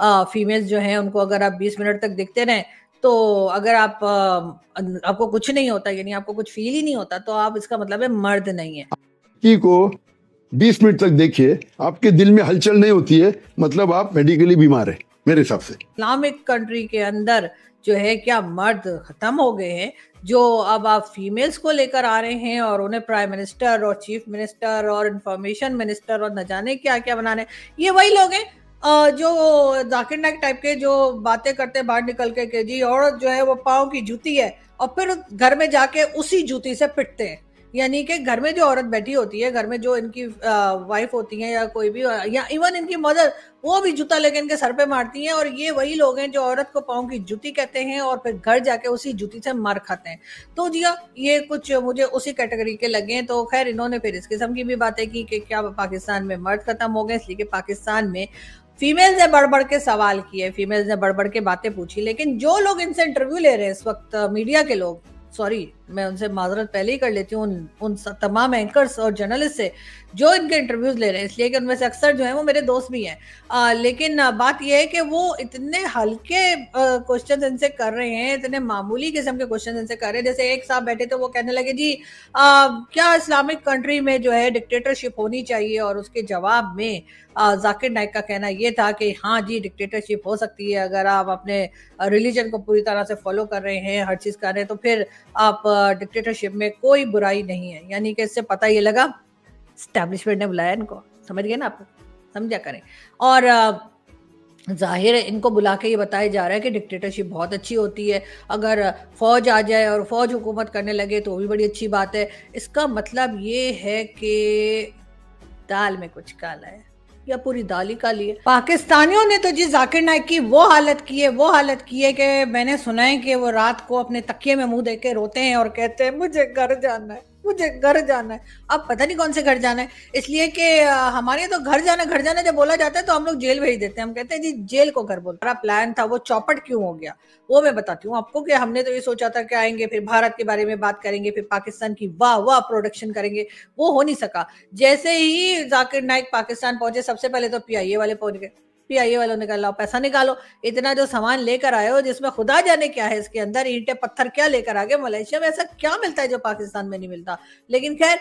females जो हैं उनको अगर आप 20 मिनट तक देखते रहें तो अगर आप आ, आपको कुछ नहीं होता यानी आपको कुछ फील ही नहीं होता तो आप इसका मतलब है मर्द नहीं है की को 20 मिनट तक देखिए आपके दिल में हलचल नहीं होती है मतलब आप मेडिकली बीमार है मेरे हिसाब से इस्लामिक कंट्री के अंदर जो है क्या मर्द खत्म हो गए हैं जो अब आप फीमेल्स को लेकर आ रहे हैं और उन्हें प्राइम मिनिस्टर और चीफ मिनिस्टर और इंफॉर्मेशन मिनिस्टर और न जाने क्या क्या बनाने ये वही लोग हैं जो जाकिर नाइक टाइप के जो बातें करते बाहर निकल के के जी औरत जो है वो पाओ की जूती है और फिर घर में जाके उसी जूती से पिटते हैं यानी कि घर में जो औरत बैठी होती है घर में जो इनकी वाइफ होती है या कोई भी या इवन इनकी मदर वो भी जूता लेके इनके सर पे मारती हैं और ये वही लोग हैं जो औरत को पाओ की जूती कहते हैं और फिर घर जाके उसी जूती से मार खाते हैं तो जिया हाँ, ये कुछ मुझे उसी कैटेगरी के लगे हैं तो खैर इन्होंने फिर इस किस्म की भी बातें की कि क्या पाकिस्तान में मर्द खत्म हो गए इसलिए कि पाकिस्तान में फीमेल्स ने बढ़ बढ़ के सवाल किए फीमेल्स ने बढ़ बढ़ के बातें पूछी लेकिन जो लोग इनसे इंटरव्यू ले रहे हैं इस वक्त मीडिया के लोग सॉरी मैं उनसे माजरत पहले ही कर लेती हूँ उन उन तमाम एंकर्स और जर्नलिस्ट से जो इनके इंटरव्यूज़ ले रहे हैं इसलिए कि उनमें से अक्सर जो है वो मेरे दोस्त भी हैं लेकिन बात यह है कि वो इतने हल्के क्वेश्चन इनसे कर रहे हैं इतने मामूली किस्म के क्वेश्चन इनसे कर रहे हैं जैसे एक साहब बैठे थे वो कहने लगे जी आ, क्या इस्लामिक कंट्री में जो है डिक्टेटरशिप होनी चाहिए और उसके जवाब में जाकिर नाइक का कहना यह था कि हाँ जी डिक्टेटरशिप हो सकती है अगर आप अपने रिलीजन को पूरी तरह से फॉलो कर रहे हैं हर चीज़ कर रहे हैं तो फिर आप डिक्टेटरशिप में कोई बुराई नहीं है यानी कि इससे पता ये लगा स्टैब्लिशमेंट ने बुलाया इनको समझ गए ना आप समझा करें और जाहिर है इनको बुला के ये बताया जा रहा है कि डिक्टेटरशिप बहुत अच्छी होती है अगर फ़ौज आ जाए और फ़ौज हुकूमत करने लगे तो भी बड़ी अच्छी बात है इसका मतलब ये है कि दाल में कुछ काला है या पूरी दाली का लिए पाकिस्तानियों ने तो जी जाकिर नायक की वो हालत की है वो हालत की है कि मैंने सुना है कि वो रात को अपने तकिए में मुंह देके रोते हैं और कहते हैं मुझे घर जाना है मुझे घर जाना है अब पता नहीं कौन से घर जाना है इसलिए कि हमारे तो घर जाना घर जाना जब बोला जाता है तो हम लोग जेल भेज देते हैं हम कहते हैं जी जेल को घर बोल हमारा प्लान था वो चौपट क्यों हो गया वो मैं बताती हूँ आपको कि हमने तो ये सोचा था कि आएंगे फिर भारत के बारे में बात करेंगे फिर पाकिस्तान की वाह वाह प्रोडक्शन करेंगे वो हो नहीं सका जैसे ही जाकिर नाइक पाकिस्तान पहुंचे सबसे पहले तो पी वाले पहुंच गए एसपीआईए वालों ने कहा पैसा निकालो इतना जो सामान लेकर आए हो जिसमें खुदा जाने क्या है इसके अंदर ईंटे पत्थर क्या लेकर आ गए मलेशिया में ऐसा क्या मिलता है जो पाकिस्तान में नहीं मिलता लेकिन खैर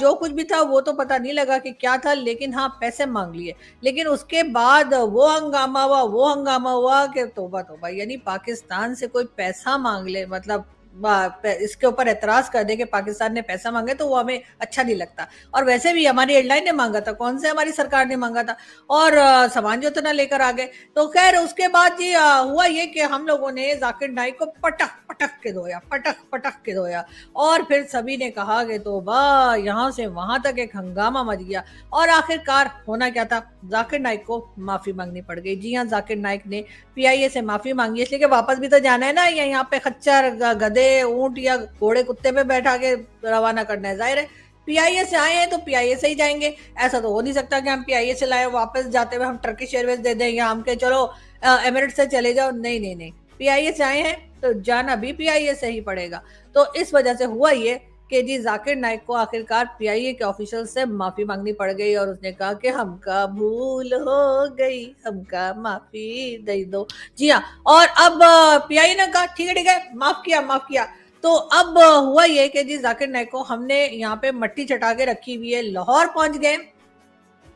जो कुछ भी था वो तो पता नहीं लगा कि क्या था लेकिन हाँ पैसे मांग लिए लेकिन उसके बाद वो हंगामा हुआ वो हंगामा हुआ कि तोबा तोबा यानी पाकिस्तान से कोई पैसा मांग ले मतलब इसके ऊपर एतराज कर दे कि पाकिस्तान ने पैसा मांगे तो वो हमें अच्छा नहीं लगता और वैसे भी हमारी एयरलाइन ने मांगा था कौन से हमारी सरकार ने मांगा था और सामान जो इतना तो लेकर आ गए तो खैर उसके बाद जी हुआ ये कि हम लोगों ने जाकिर नाइक को पटक पटक के धोया पटक पटक के धोया और फिर सभी ने कहा कि तो वाह यहाँ से वहां तक एक हंगामा मच गया और आखिरकार होना क्या था जाकिर नाइक को माफी मांगनी पड़ गई जी हाँ जाकिर नाइक ने पीआईए से माफी मांगी इसलिए कि वापस भी तो जाना है ना यहाँ पे खच्चर गधे ऊंट या घोड़े कुत्ते पे बैठा के रवाना करना है जाहिर है पीआईए से आए हैं तो पीआईए से ही जाएंगे ऐसा तो हो नहीं सकता कि हम पीआईए से लाए वापस जाते हुए हम टर्किश एयरवेज दे दें या हम के चलो एमिरेट्स से चले जाओ नहीं नहीं नहीं पीआईए से आए हैं तो जाना भी पीआईए से ही पड़ेगा तो इस वजह से हुआ ये कि जी जाकिर नाइक को आखिरकार पीआईए के ऑफिशियल से माफी मांगनी पड़ गई और उसने कहा कि हमका भूल हो गई हमका माफी दे दो जी हाँ और अब पीआईए ने कहा ठीक है ठीक है माफ किया माफ किया तो अब हुआ ये कि जी जाकिर नाइक को हमने यहाँ पे मट्टी चटा के रखी हुई है लाहौर पहुंच गए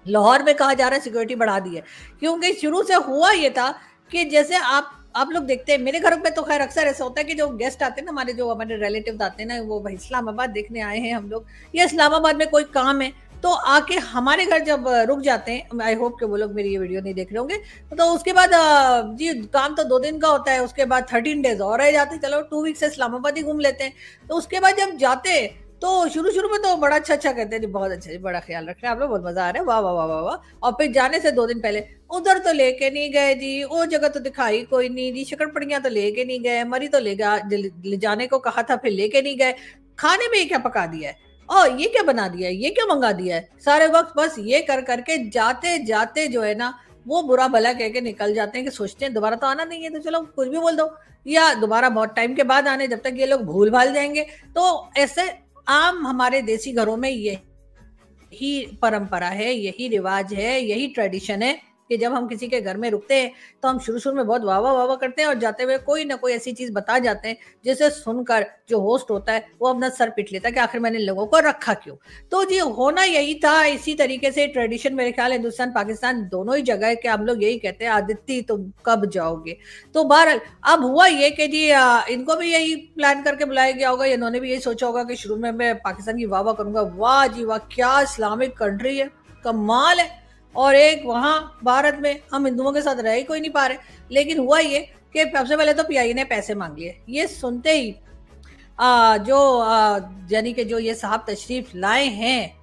लाहौर में कहा जा रहा है सिक्योरिटी बढ़ा दी है क्योंकि शुरू से हुआ ये था कि जैसे आप आप लोग देखते हैं मेरे घर में तो खैर अक्सर ऐसा होता है कि जो गेस्ट आते हैं ना हमारे जो हमारे रिलेटिव आते हैं ना वो भाई इस्लामाबाद देखने आए हैं हम लोग या इस्लामाबाद में कोई काम है तो आके हमारे घर जब रुक जाते हैं आई होप कि वो लोग मेरी ये वीडियो नहीं देख रहे होंगे तो उसके बाद जी काम तो दो दिन का होता है उसके बाद थर्टीन डेज और रह जाते चलो टू वीक्स से इस्लामाबाद ही घूम लेते हैं तो उसके बाद जब जाते तो शुरू शुरू में तो बड़ा अच्छा अच्छा कहते हैं जी बहुत अच्छा जी बड़ा ख्याल रख रहे हैं आप लोग बहुत मजा आ रहा है वाह वाह वाह वाह वाह और फिर जाने से दो दिन पहले उधर तो लेके नहीं गए जी वो जगह तो दिखाई कोई नहीं जी शकड़पड़ियां तो लेके नहीं गए मरी तो ले ले जाने को कहा था फिर लेके नहीं गए खाने में ये क्या पका दिया है और ये क्या बना दिया है ये क्यों मंगा दिया है सारे वक्त बस ये कर करके जाते जाते जो है ना वो बुरा भला कह के निकल जाते हैं कि सोचते हैं दोबारा तो आना नहीं है तो चलो कुछ भी बोल दो या दोबारा बहुत टाइम के बाद आने जब तक ये लोग भूल भाल जाएंगे तो ऐसे आम हमारे देसी घरों में यही परंपरा है यही रिवाज है यही ट्रेडिशन है कि जब हम किसी के घर में रुकते हैं तो हम शुरू शुरू में बहुत वाह वाह वाह करते हैं और जाते हुए कोई ना कोई ऐसी चीज़ बता जाते हैं जिसे सुनकर जो होस्ट होता है वो अपना सर पिट लेता है कि आखिर मैंने लोगों को रखा क्यों तो जी होना यही था इसी तरीके से ट्रेडिशन मेरे ख्याल हिंदुस्तान पाकिस्तान दोनों ही जगह के हम लोग यही कहते हैं आदित्य तुम कब जाओगे तो बहरहाल अब हुआ ये कि जी इनको भी यही प्लान करके बुलाया गया होगा इन्होंने भी यही सोचा होगा कि शुरू में मैं पाकिस्तान की वाह वाह करूंगा वाह जी वाह क्या इस्लामिक कंट्री है कमाल है और एक वहाँ भारत में हम हिंदुओं के साथ रह ही कोई नहीं पा रहे लेकिन हुआ ये कि सबसे पहले तो पीआई ने पैसे मांग लिए ये सुनते ही आ, जो यानी कि जो ये साहब तशरीफ लाए हैं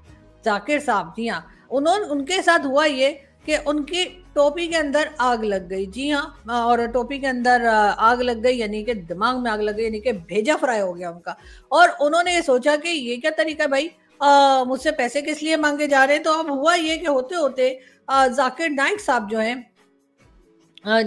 जाकिर साहब जी हाँ उन्होंने उनके साथ हुआ ये कि उनकी टोपी के अंदर आग लग गई जी हाँ और टोपी के अंदर आग लग गई यानी कि दिमाग में आग लग गई यानी कि भेजा फ्राई हो गया उनका और उन्होंने ये सोचा कि ये क्या तरीका भाई मुझसे पैसे किस लिए मांगे जा रहे हैं तो अब हुआ ये कि होते होते जाकिर नाइक साहब जो हैं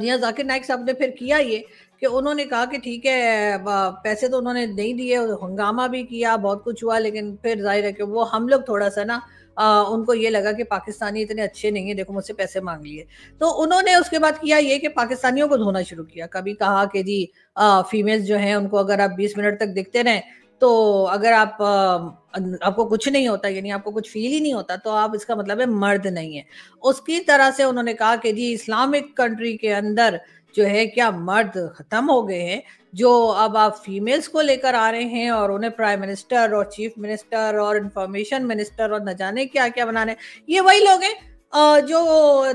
जी हाँ जाकिर नाइक साहब ने फिर किया ये कि उन्होंने कहा कि ठीक है पैसे तो उन्होंने नहीं दिए हंगामा भी किया बहुत कुछ हुआ लेकिन फिर जाहिर है कि वो हम लोग थोड़ा सा ना आ, उनको ये लगा कि पाकिस्तानी इतने अच्छे नहीं है देखो मुझसे पैसे मांग लिए तो उन्होंने उसके बाद किया ये कि पाकिस्तानियों को धोना शुरू किया कभी कहा कि जी फीमेल्स जो हैं उनको अगर आप 20 मिनट तक दिखते रहें तो अगर आप आपको कुछ नहीं होता यानी आपको कुछ फील ही नहीं होता तो आप इसका मतलब है मर्द नहीं है उसकी तरह से उन्होंने कहा कि जी इस्लामिक कंट्री के अंदर जो है क्या मर्द खत्म हो गए हैं जो अब आप फीमेल्स को लेकर आ रहे हैं और उन्हें प्राइम मिनिस्टर और चीफ मिनिस्टर और इंफॉर्मेशन मिनिस्टर और न जाने क्या क्या बनाने ये वही लोग हैं जो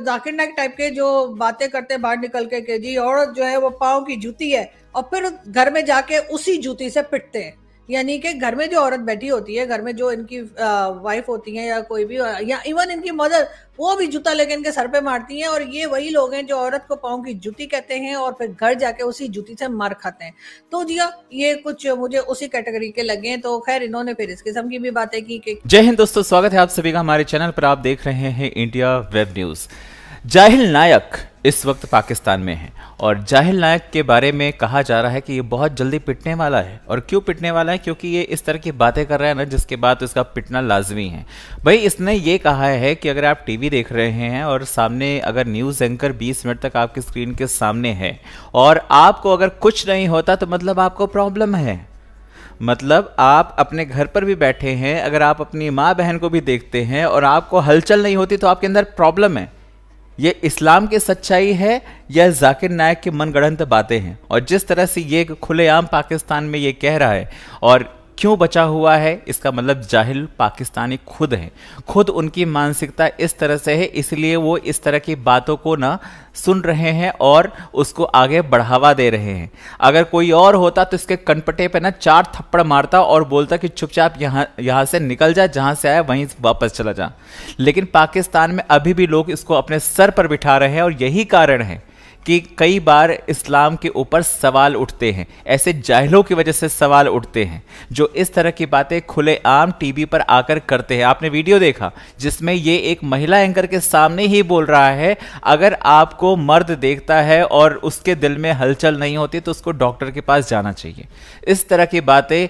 जाकिर नाइक टाइप के जो बातें करते बाहर निकल के, के जी औरत जो है वो पाओ की जूती है और फिर घर में जाके उसी जूती से पिटते हैं यानी कि घर में जो औरत बैठी होती है घर में जो इनकी वाइफ होती है या कोई भी या इवन इनकी मदर वो भी जूता लेके इनके सर पे मारती हैं और ये वही लोग हैं जो औरत को पाओ की जूती कहते हैं और फिर घर जाके उसी जूती से मार खाते हैं तो जिया हाँ, ये कुछ मुझे उसी कैटेगरी के लगे हैं तो खैर इन्होंने फिर इस किस्म की भी बातें की जय हिंद दोस्तों स्वागत है आप सभी का हमारे चैनल पर आप देख रहे हैं इंडिया वेब न्यूज़ जाहिल नायक इस वक्त पाकिस्तान में है और जाहिल नायक के बारे में कहा जा रहा है कि ये बहुत जल्दी पिटने वाला है और क्यों पिटने वाला है क्योंकि ये इस तरह की बातें कर रहा है ना जिसके बाद इसका पिटना लाजमी है भाई इसने ये कहा है कि अगर आप टीवी देख रहे हैं और सामने अगर न्यूज़ एंकर 20 मिनट तक आपकी स्क्रीन के सामने है और आपको अगर कुछ नहीं होता तो मतलब आपको प्रॉब्लम है मतलब आप अपने घर पर भी बैठे हैं अगर आप अपनी माँ बहन को भी देखते हैं और आपको हलचल नहीं होती तो आपके अंदर प्रॉब्लम है ये इस्लाम की सच्चाई है या जाकिर नायक की मनगढ़ंत बातें हैं और जिस तरह से ये खुलेआम पाकिस्तान में ये कह रहा है और क्यों बचा हुआ है इसका मतलब जाहिल पाकिस्तानी खुद हैं खुद उनकी मानसिकता इस तरह से है इसलिए वो इस तरह की बातों को ना सुन रहे हैं और उसको आगे बढ़ावा दे रहे हैं अगर कोई और होता तो इसके कनपटे पे ना चार थप्पड़ मारता और बोलता कि चुपचाप यहाँ यहाँ से निकल जा जहाँ से आया वहीं वापस चला जा लेकिन पाकिस्तान में अभी भी लोग इसको अपने सर पर बिठा रहे हैं और यही कारण है कि कई बार इस्लाम के ऊपर सवाल उठते हैं ऐसे जाहिलों की वजह से सवाल उठते हैं जो इस तरह की बातें खुलेआम टीवी पर आकर करते हैं आपने वीडियो देखा जिसमें ये एक महिला एंकर के सामने ही बोल रहा है अगर आपको मर्द देखता है और उसके दिल में हलचल नहीं होती तो उसको डॉक्टर के पास जाना चाहिए इस तरह की बातें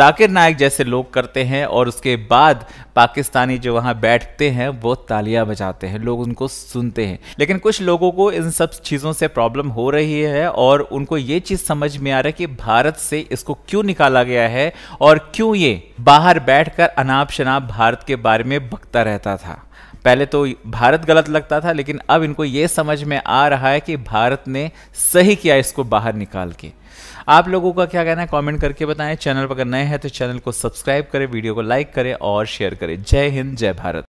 जाकिर नायक जैसे लोग करते हैं और उसके बाद पाकिस्तानी जो वहाँ बैठते हैं वो तालियां बजाते हैं लोग उनको सुनते हैं लेकिन कुछ लोगों को इन सब चीज़ों से प्रॉब्लम हो रही है और उनको ये चीज समझ में आ रहा है कि भारत से इसको क्यों निकाला गया है और क्यों ये बाहर बैठकर अनाप शनाप भारत के बारे में बकता रहता था पहले तो भारत गलत लगता था लेकिन अब इनको ये समझ में आ रहा है कि भारत ने सही किया इसको बाहर निकाल के आप लोगों का क्या कहना है कमेंट करके बताएं चैनल पर अगर नए हैं तो चैनल को सब्सक्राइब करें वीडियो को लाइक करें और शेयर करें जय हिंद जय भारत